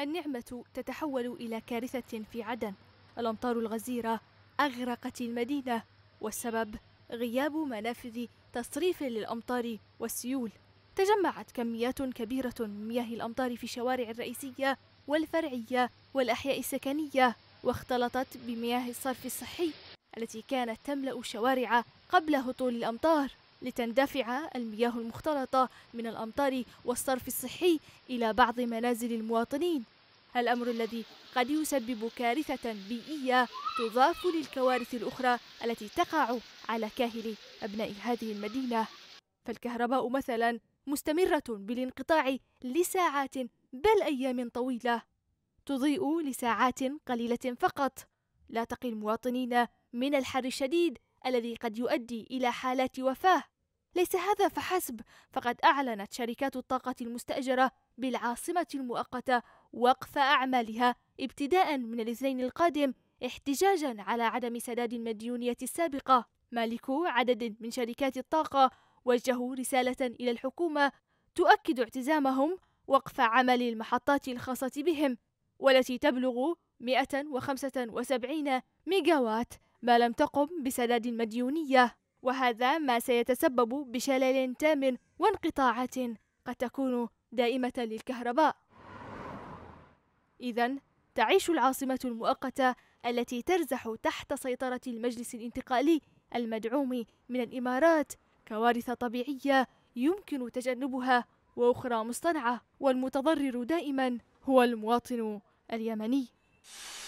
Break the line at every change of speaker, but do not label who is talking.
النعمة تتحول إلى كارثة في عدن الأمطار الغزيرة أغرقت المدينة والسبب غياب منافذ تصريف للأمطار والسيول تجمعت كميات كبيرة من مياه الأمطار في الشوارع الرئيسية والفرعية والأحياء السكنية واختلطت بمياه الصرف الصحي التي كانت تملأ الشوارع قبل هطول الأمطار لتندفع المياه المختلطة من الأمطار والصرف الصحي إلى بعض منازل المواطنين الأمر الذي قد يسبب كارثة بيئية تضاف للكوارث الأخرى التي تقع على كاهل أبناء هذه المدينة فالكهرباء مثلا مستمرة بالانقطاع لساعات بل أيام طويلة تضيء لساعات قليلة فقط لا تقي المواطنين من الحر الشديد الذي قد يؤدي إلى حالات وفاة ليس هذا فحسب فقد أعلنت شركات الطاقة المستأجرة بالعاصمة المؤقتة وقف أعمالها ابتداء من الاثنين القادم احتجاجا على عدم سداد المديونية السابقة مالكو عدد من شركات الطاقة وجهوا رسالة إلى الحكومة تؤكد اعتزامهم وقف عمل المحطات الخاصة بهم والتي تبلغ 175 ميجاوات ما لم تقم بسداد المديونية وهذا ما سيتسبب بشلل تام وانقطاعات قد تكون دائمة للكهرباء. إذا تعيش العاصمة المؤقتة التي ترزح تحت سيطرة المجلس الانتقالي المدعوم من الإمارات كوارث طبيعية يمكن تجنبها وأخرى مصطنعة والمتضرر دائما هو المواطن اليمني.